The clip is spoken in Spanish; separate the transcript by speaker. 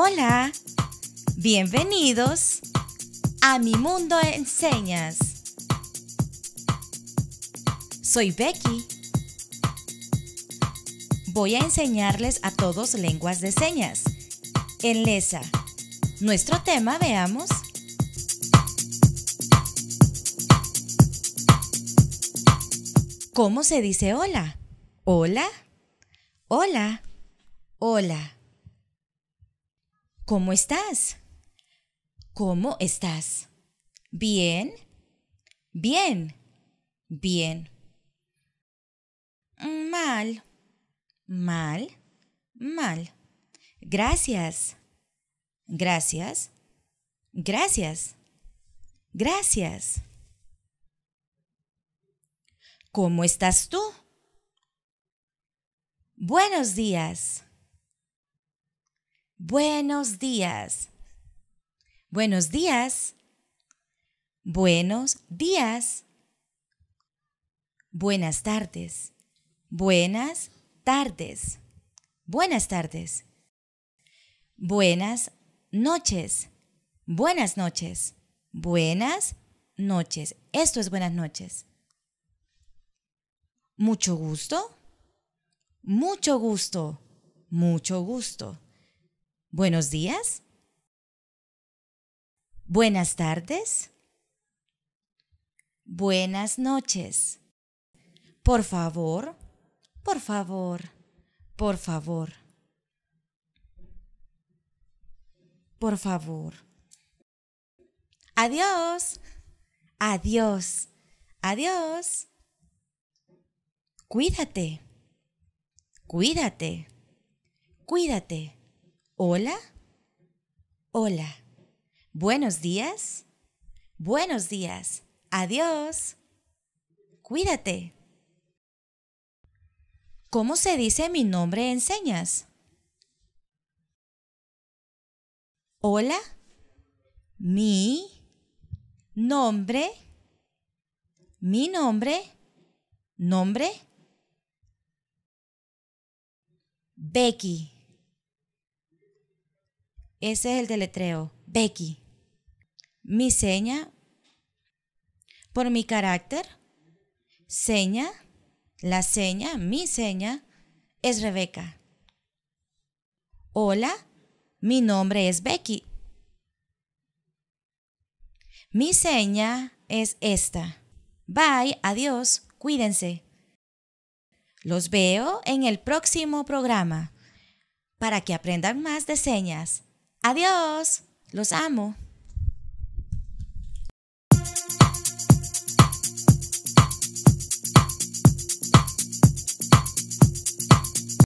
Speaker 1: Hola, bienvenidos a Mi Mundo Señas! Soy Becky. Voy a enseñarles a todos lenguas de señas. En Lesa, nuestro tema, veamos. ¿Cómo se dice hola? Hola, hola, hola. ¿Cómo estás? ¿Cómo estás? ¿Bien? Bien. Bien. Mm, mal. Mal. Mal. Gracias. Gracias. Gracias. Gracias. ¿Cómo estás tú? Buenos días. Buenos días. Buenos días. Buenos días. Buenas tardes. Buenas tardes. Buenas tardes. Buenas noches. Buenas noches. Buenas noches. Esto es buenas noches. Mucho gusto. Mucho gusto. Mucho gusto. Buenos días. Buenas tardes. Buenas noches. Por favor, por favor, por favor. Por favor. Adiós. Adiós. Adiós. Cuídate. Cuídate. Cuídate. Hola. Hola. Buenos días. Buenos días. Adiós. Cuídate. ¿Cómo se dice mi nombre en señas? Hola. Mi nombre. Mi nombre. Nombre. Becky. Ese es el deletreo. Becky. Mi seña, por mi carácter, seña, la seña, mi seña, es Rebeca. Hola, mi nombre es Becky. Mi seña es esta. Bye, adiós, cuídense. Los veo en el próximo programa para que aprendan más de señas. Adiós, los amo.